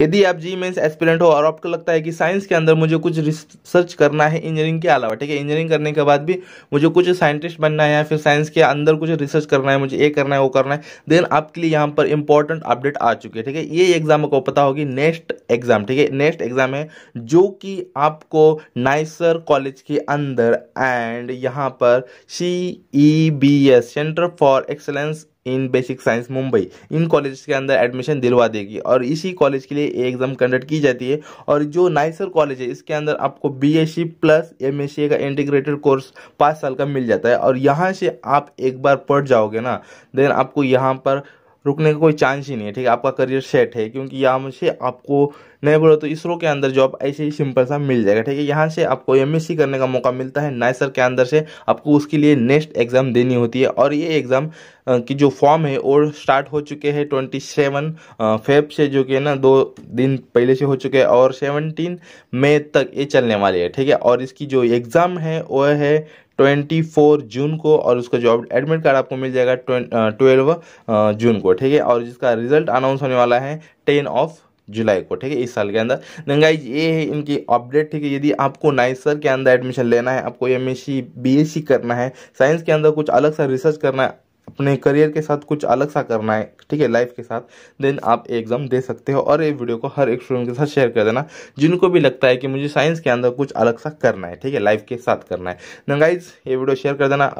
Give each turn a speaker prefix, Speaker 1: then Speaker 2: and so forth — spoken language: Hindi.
Speaker 1: यदि आप जी मेन्स एस्पिरेंट हो और आपको लगता है कि साइंस के अंदर मुझे कुछ रिसर्च करना है इंजीनियरिंग के अलावा ठीक है इंजीनियरिंग करने के बाद भी मुझे कुछ साइंटिस्ट बनना है या फिर साइंस के अंदर कुछ रिसर्च करना है मुझे ये करना है वो करना है देन आपके लिए यहाँ पर इंपॉर्टेंट अपडेट आ चुकी है ठीक है ये एग्जाम को पता होगी नेक्स्ट एग्जाम ठीक है नेक्स्ट एग्जाम है जो कि आपको नाइसर कॉलेज के अंदर एंड यहाँ पर C E B S centre for excellence in basic science Mumbai इन कॉलेज के अंदर एडमिशन दिलवा देगी और इसी कॉलेज के लिए एग्ज़ाम कंडक्ट की जाती है और जो नाइसर कॉलेज है इसके अंदर आपको बीएससी प्लस एमएससी का इंटीग्रेटेड कोर्स पाँच साल का मिल जाता है और यहाँ से आप एक बार पढ़ जाओगे ना देन आपको यहाँ पर रुकने का कोई चांस ही नहीं है ठीक है आपका करियर सेट है क्योंकि यहाँ से आपको नहीं बोलो तो इसरो के अंदर जॉब ऐसे ही सिंपल सा मिल जाएगा ठीक है यहाँ से आपको एम करने का मौका मिलता है नाइसर के अंदर से आपको उसके लिए नेक्स्ट एग्ज़ाम देनी होती है और ये एग्ज़ाम की जो फॉर्म है वो स्टार्ट हो चुके हैं ट्वेंटी सेवन फेब से जो कि है ना दो दिन पहले से हो चुके हैं और सेवनटीन मई तक ये चलने वाले है ठीक है और इसकी जो एग्ज़ाम है वह है 24 जून को और उसका जॉब एडमिट कार्ड आपको मिल जाएगा ट्वेल्व जून को ठीक है और जिसका रिजल्ट अनाउंस होने वाला है टेन ऑफ जुलाई को ठीक है इस साल के अंदर नंगाई ये है इनकी अपडेट ठीक है यदि आपको नाइसर के अंदर एडमिशन लेना है आपको एम एस सी करना है साइंस के अंदर कुछ अलग सा रिसर्च करना है अपने करियर के साथ कुछ अलग सा करना है ठीक है लाइफ के साथ देन आप एग्ज़ाम दे सकते हो और ये वीडियो को हर एक स्टूडेंट के साथ शेयर कर देना जिनको भी लगता है कि मुझे साइंस के अंदर कुछ अलग सा करना है ठीक है लाइफ के साथ करना है नंगाइज ये वीडियो शेयर कर देना